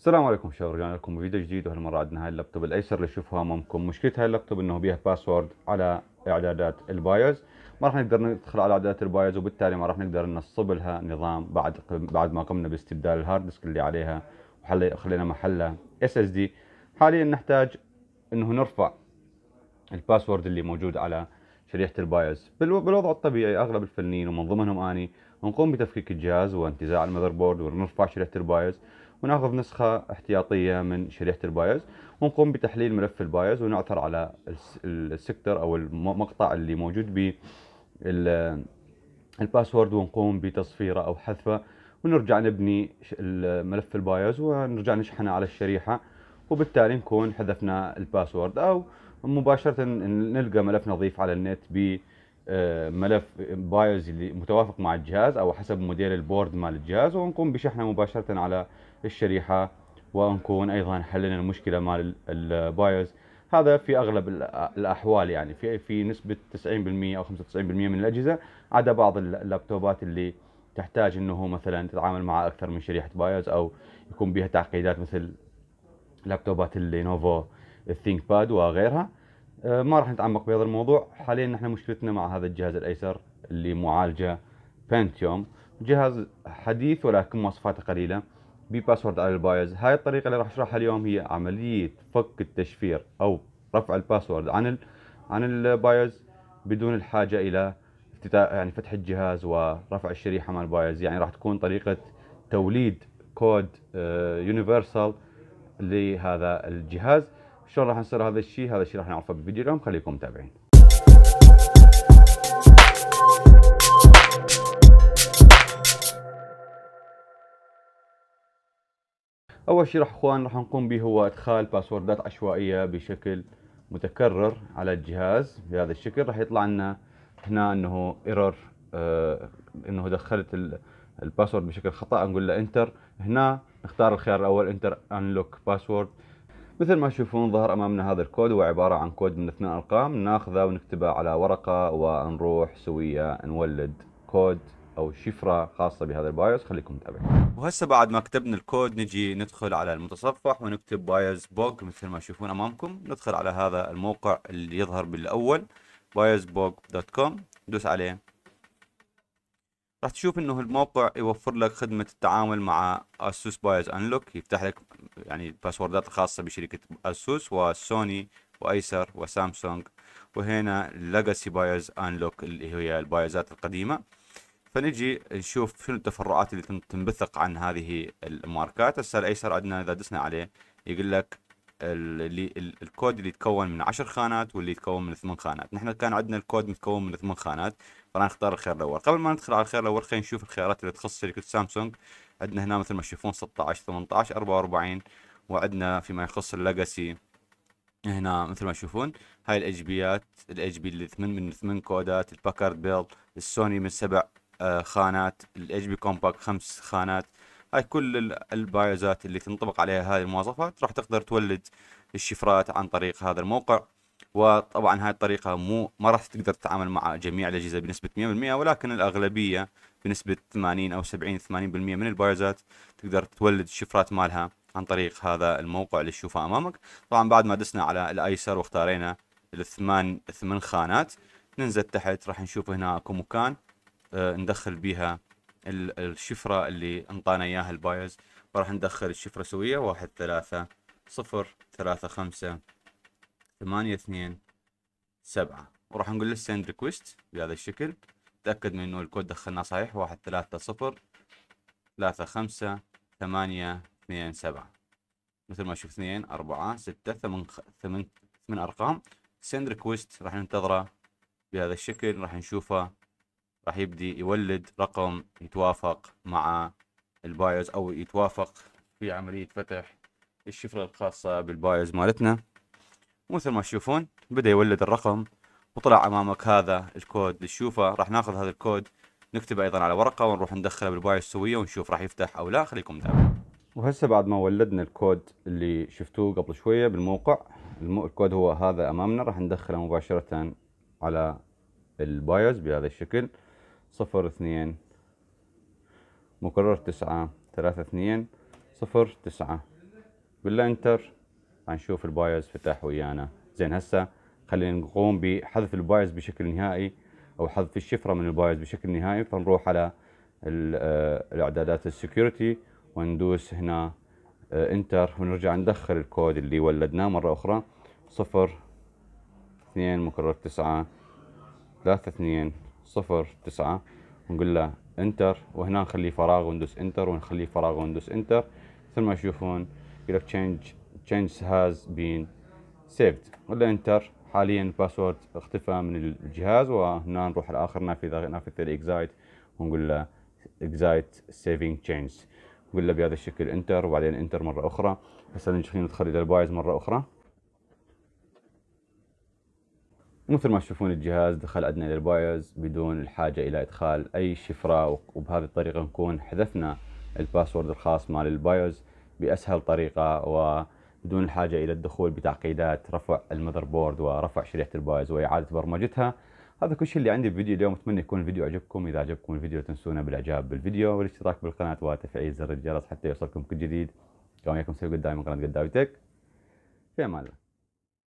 السلام عليكم شباب رجعنا لكم بفيديو جديد وهالمره عندنا هاي اللابتوب الايسر اللي تشوفوها امامكم مشكله هاي اللابتوب انه بيها باسورد على اعدادات البايوز ما راح نقدر ندخل على اعدادات البايوز وبالتالي ما راح نقدر نصب لها نظام بعد بعد ما قمنا باستبدال الهارد ديسك اللي عليها وخلينا محلها اس اس دي حاليا نحتاج انه نرفع الباسورد اللي موجود على شريحه البايوز بالوضع الطبيعي اغلب الفنيين ومن ضمنهم اني نقوم بتفكيك الجهاز وانتزاع المذر بورد ونرفع شريحه البايوز وناخذ نسخة احتياطية من شريحة البايوز ونقوم بتحليل ملف البايوز ونعثر على السكتر او المقطع اللي موجود به الباسورد ونقوم بتصفيره او حذفه ونرجع نبني ملف البايوز ونرجع نشحنه على الشريحة وبالتالي نكون حذفنا الباسورد او مباشرة نلقى ملف نظيف على النت ب آه، ملف بايوز اللي متوافق مع الجهاز او حسب موديل البورد مال الجهاز ونقوم بشحنه مباشره على الشريحه ونكون ايضا حلنا المشكله مال البايوز هذا في اغلب الاحوال يعني في في نسبه 90% او 95% من الاجهزه عدا بعض اللابتوبات اللي تحتاج انه مثلا تتعامل مع اكثر من شريحه بايوز او يكون بها تعقيدات مثل لابتوبات اللينوفو الثينك باد وغيرها آه، ما راح نتعمق بهذا الموضوع حاليا نحن مشكلتنا مع هذا الجهاز الايسر اللي معالجه بنتيوم جهاز حديث ولكن مواصفاته قليله بباسورد على البايز هاي الطريقه اللي راح اشرحها اليوم هي عمليه فك التشفير او رفع الباسورد عن الـ عن البايز بدون الحاجه الى يعني فتح الجهاز ورفع الشريحه مال البايز يعني راح تكون طريقه توليد كود يونيفرسال آه، لهذا الجهاز شلون راح نصير هذا الشيء هذا الشيء راح نعرفه بالفيديو اليوم خليكم متابعين اول شيء راح اخوان راح نقوم به هو ادخال باسوردات عشوائيه بشكل متكرر على الجهاز بهذا الشكل راح يطلع لنا هنا انه ايرور آه انه دخلت الباسورد بشكل خطا نقول له انتر هنا نختار الخيار الاول انتر انلوك باسورد مثل ما تشوفون ظهر امامنا هذا الكود هو عباره عن كود من اثنين ارقام ناخذه ونكتبه على ورقه ونروح سويه نولد كود او شفره خاصه بهذا البايوس خليكم متابعين وهسه بعد ما كتبنا الكود نجي ندخل على المتصفح ونكتب بايوس بوج مثل ما تشوفون امامكم ندخل على هذا الموقع اللي يظهر بالاول دوت كوم ندوس عليه راح تشوف انه الموقع يوفر لك خدمه التعامل مع اسوس بايز انلوك يفتح لك يعني الباسوردات الخاصه بشركه اسوس وسوني وايسر وسامسونج وهنا ليجاسي بايز انلوك اللي هي البايزات القديمه فنجي نشوف شنو التفرعات اللي تنبثق عن هذه الماركات هسه الايسر عندنا اذا دسنا عليه يقول لك اللي الكود اللي يتكون من عشر خانات واللي يتكون من ثمان خانات نحن كان عندنا الكود متكون من ثمان خانات فراح نختار الخيار الاول قبل ما ندخل على الخيار الاول خلينا نشوف الخيارات اللي تخص شركه سامسونج عندنا هنا مثل ما تشوفون 16 18 44 وعندنا فيما يخص الليجاسي هنا مثل ما تشوفون هاي بيات الاج بي اللي 8 من ثمان كودات الباكارد بيل السوني من سبع آه، خانات الاج بي كومباك خمس خانات هاي كل البايوزات اللي تنطبق عليها هذه المواصفات راح تقدر تولد الشفرات عن طريق هذا الموقع وطبعا هاي الطريقة مو ما راح تقدر تتعامل مع جميع الأجهزة بنسبة 100% ولكن الأغلبية بنسبة 80 أو 70 80% من البايوزات تقدر تولد الشفرات مالها عن طريق هذا الموقع اللي تشوفه أمامك طبعا بعد ما دسنا على الأيسر واختارينا الثمان ثمان خانات ننزل تحت راح نشوف هنا اكو مكان آه، ندخل بيها الشفره اللي انطانا اياها البايوز فراح ندخل الشفره سويه واحد ثلاثة صفر ثلاثة خمسة ثمانية اثنين سبعة وراح نقول له send request بهذا الشكل تأكد من انه الكود دخلناه صحيح واحد ثلاثة صفر ثلاثة خمسة ثمانية اثنين سبعة مثل ما شوف اثنين أربعة ستة ثمان ثمان ثمان أرقام send request راح ننتظره بهذا الشكل راح نشوفه راح يبدي يولد رقم يتوافق مع البايوز او يتوافق في عمليه فتح الشفره الخاصه بالبايوز مالتنا مثل ما تشوفون بدا يولد الرقم وطلع امامك هذا الكود اللي تشوفه راح ناخذ هذا الكود نكتبه ايضا على ورقه ونروح ندخله بالبايوز سويه ونشوف راح يفتح او لا خليكم متابعين وهسه بعد ما ولدنا الكود اللي شفتوه قبل شويه بالموقع الكود هو هذا امامنا راح ندخله مباشره على البايوز بهذا الشكل صفر اثنين مكرر تسعة ثلاثة اثنين صفر تسعة بالإنتر هنشوف البايز فتح ويانا زين هسه خلينا نقوم بحذف البايز بشكل نهائي او حذف الشفرة من البايز بشكل نهائي فنروح على آه، الاعدادات السكيورتي وندوس هنا آه، انتر ونرجع ندخل الكود اللي ولدناه مرة اخرى صفر اثنين مكرر تسعة ثلاثة اثنين صفر تسعة ونقول له انتر وهنا نخليه فراغ وندوس انتر ونخليه فراغ وندوس انتر مثل ما تشوفون يقول لك change change has been saved ولا انتر حاليا الباسورد اختفى من الجهاز وهنا نروح لاخر نافذه نافذه الاكزايت ونقول له اكزايت سيفينج تشينج نقول له بهذا الشكل انتر وبعدين انتر مره اخرى هسه خلينا ندخل الى البايز مره اخرى ومثل ما تشوفون الجهاز دخل عندنا للبايوز بدون الحاجة إلى إدخال أي شفرة وبهذه الطريقة نكون حذفنا الباسورد الخاص مال البايوز بأسهل طريقة وبدون الحاجة إلى الدخول بتعقيدات رفع المذر بورد ورفع شريحة البايوز وإعادة برمجتها هذا كل شيء اللي عندي بالفيديو اليوم أتمنى يكون الفيديو عجبكم إذا عجبكم الفيديو تنسونا بالإعجاب بالفيديو والاشتراك بالقناة وتفعيل زر الجرس حتى يوصلكم كل جديد كان وياكم سيف قدامي من قناة قداوي تك في أمان الله